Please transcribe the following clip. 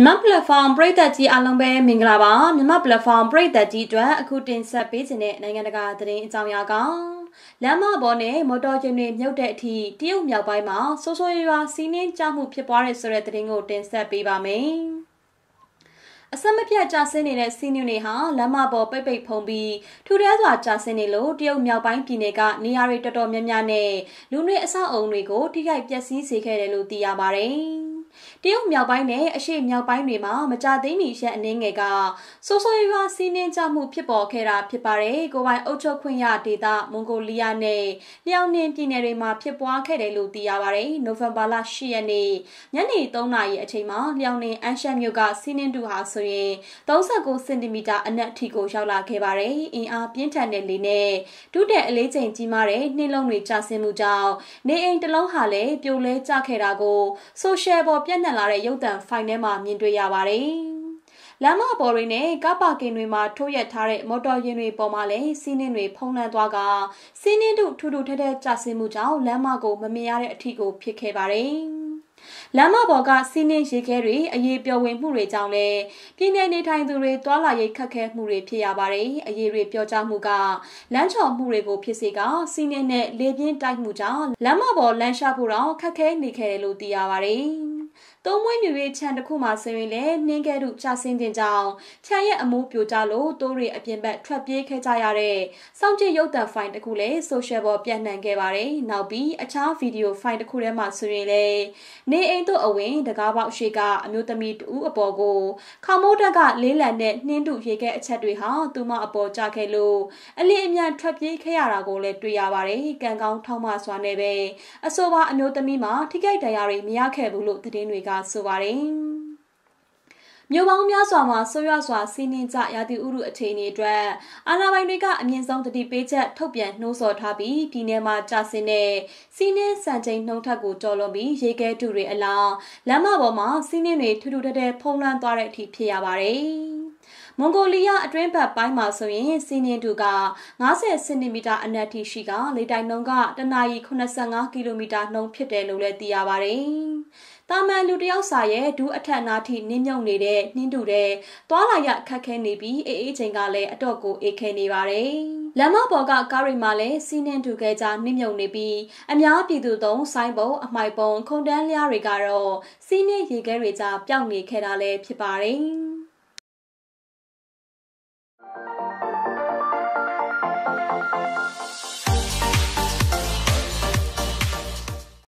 မြန်မာ platform ပရိသတ်ကြီးအားလုံးပဲမင်္ဂလာပါမြန်မာ platform ပရိသတ်ကြီးအတွက်အခုတင်ဆက်ပေးခြင်းတဲ့နိုင်ငံတကာသတင်းအကြောင်းအရာကလမ်းမပေါ်နဲ့မော်တော်ယာဉ်တွေမြုပ်တဲ့အထိတရုတ်မြောက်ပိုင်းမှာဆိုးဆိုးရွားရွားစီးနှင်းကျမှုဖြစ်ပွားတဲ့ဆိုတဲ့သတင်းကိုတင်ဆက်ပေးပါမယ်အစမပြတ်ကြဆင်းနေတဲ့စီးနူတွေဟာလမ်းမပေါ်ပိတ်ပိတ်ဖုံပြီးထူထဲစွာကြဆင်းနေလို့တရုတ်မြောက်ပိုင်းပြည်နယ်ကနေရာတွေတော်တော်များများနဲ့လူတွေအဆောက်အုံတွေကိုထိခိုက်ပျက်စီးစေခဲ့တယ်လို့သိရပါဗျ။တရုတ်မြောက်ပိုင်းနဲ့အရှေ့မြောက်ပိုင်းတွေမှာမကြသေးမီရက်အနည်းငယ်ကစိုးစိုးရွားရွားစီးနှင်းကြမှုဖြစ်ပေါ်ခဲ့တာဖြစ်ပါတယ်။ကိုပိုင်အုပ်ချုပ်ခွင့်ရဒေသမွန်ဂိုလီးယားနဲ့လျောင်နှင်းပြည်နယ်တွေမှာဖြစ်ပွားခဲ့တယ်လို့သိရပါတယ်။နိုဝင်ဘာလ10ရက်နေ့ညနေ3နာရီအချိန်မှာလျောင်နှင်းအန်ရှက်မြို့ကစီးနှင်းတူဟာဆိုရင်39စင်တီမီတာအနက်အထိကိုရောက်လာခဲ့ပါတယ်။အင်အားပြင်းထန်တဲ့လေနဲ့ဒုတဲ့အလေးချိန်ကြီးမားတဲ့နှင်းလုံးတွေကျဆင်းမှုကြောင့်နေအိမ်တစ်လုံးဟာလည်းပြိုလဲကျခဲ့တာကိုဆိုရှယ်ပေါ်ပေါ်ပြန့်နှံ့လာတဲ့ရုပ်သံဖိုင်ထဲမှာမြင်တွေ့ရပါတယ်။လမ်းမပေါ်တွေနဲ့ကားပါကင်တွေမှာထိုးရက်ထားတဲ့မော်တော်ယာဉ်တွေပေါ်မှာလည်းစီးနှင်းတွေဖုံးလွှမ်းသွားကစီးနှင်းတို့ထူထူထဲထဲကျဆင်းမှုကြောင့်လမ်းမကိုမမြင်ရတဲ့အထိကိုဖြစ်ခဲ့ပါတယ်။လမ်းမပေါ်ကစီးနှင်းရေခဲတွေအရေးပျော်ဝင်မှုတွေကြောင့်လည်းပြည်내နေထိုင်သူတွေတွာလာရိတ်ခတ်ခဲမှုတွေဖြစ်ရပါတယ်။အရေးတွေပျော်ကြမှုကလမ်းချော်မှုတွေကိုဖြစ်စေကစီးနှင်းနဲ့လေပြင်းတိုက်မှုကြောင့်လမ်းမပေါ်လမ်းရှာဖို့တော့ခက်ခဲနေခဲ့တယ်လို့သိရပါတယ်။သုံးမွေးမြွေခြံတစ်ခုမှာဆင်းရင်လည်းနှင်းကဲတို့ချဆင်းခြင်းကြောင့်ခြံရဲ့အမိုးပြိုကျလို့တိုးတွေအပြင်ဘက်ထွက်ပြေးခဲ့ကြရတဲ့စောင့်ကြည့်ရုပ်သံဖိုင်တစ်ခုလည်း social ပေါ်ပြန့်နှံ့ခဲ့ပါတယ်။နောက်ပြီးအခြား video ဖိုင်တစ်ခုထဲမှာဆိုရင်လည်းနေအိမ်တို့အဝင်တကားပေါက်ရှိကအမျိုးသမီးတူအပေါ်ကိုခမိုးတက်ကလေးလံတဲ့နှင်းတူရေခဲအချက်တွေဟာသူမအပေါ်ကျခဲ့လို့အလင်းအမြန်ထွက်ပြေးခဲ့ရတာကိုလည်းတွေ့ရပါတယ်။ကံကောင်းထောက်မစွာနဲ့ပဲအဆိုပါအမျိုးသမီးမှာထိခိုက်ဒဏ်ရာတွေမရခဲ့ဘူးလို့သတင်းသတင်းတွေကဆိုပါတယ်မျိုးပေါင်းများစွာမှာဆွရွစွာစီးနှင်းကြရာသီဥတုအခြေအနေအတွက်အာဏာပိုင်တွေကအမြင့်ဆုံးတတိပေးချက်ထုတ်ပြန်နှိုးဆော်ထားပြီးပြည်내မှာကြာစင်းတဲ့စီးနှင်းစံချိန်နှုံထက်ကိုကျော်လွန်ပြီးရေခဲတူတွေအလောင်းလမ်းမပေါ်မှာစီးနှင်းတွေထူထူထက်ထက်ဖုံးလွှမ်းသွားတဲ့အထိဖြစ်ရပါတယ်မွန်ဂိုလီးယားအတွင်းဘက်ပိုင်းမှာဆိုရင်စီးနှင်းတူက90စင်တီမီတာအနက်ထိရှိကလေတိုက်နှုန်းကတနာရီ85ကီလိုမီတာနှုန်းဖြစ်တယ်လို့လည်းသိရပါတယ်။တာမန်လူတယောက်စာရဲ့ဒူးအထက်နာထိနင်းမြုံနေတဲ့နှင်းတူတဲ့သွားလာရခက်ခဲနေပြီးအေးအေးချိန်ကလည်းအတော့ကိုအေးခဲနေပါတယ်လမ်းမပေါ်ကကားတွေမှာလည်းစီးနှင်းတူခဲ့ကြနှိမ့်ညုံနေပြီးအများပြည်သူသုံးဆိုင်းပုံအမိုက်ပုံခုံတန်းလျားတွေကတော့စီးနှင်းရေခဲတွေကြပျောက်နေခဲ့တာလည်းဖြစ်ပါတယ်။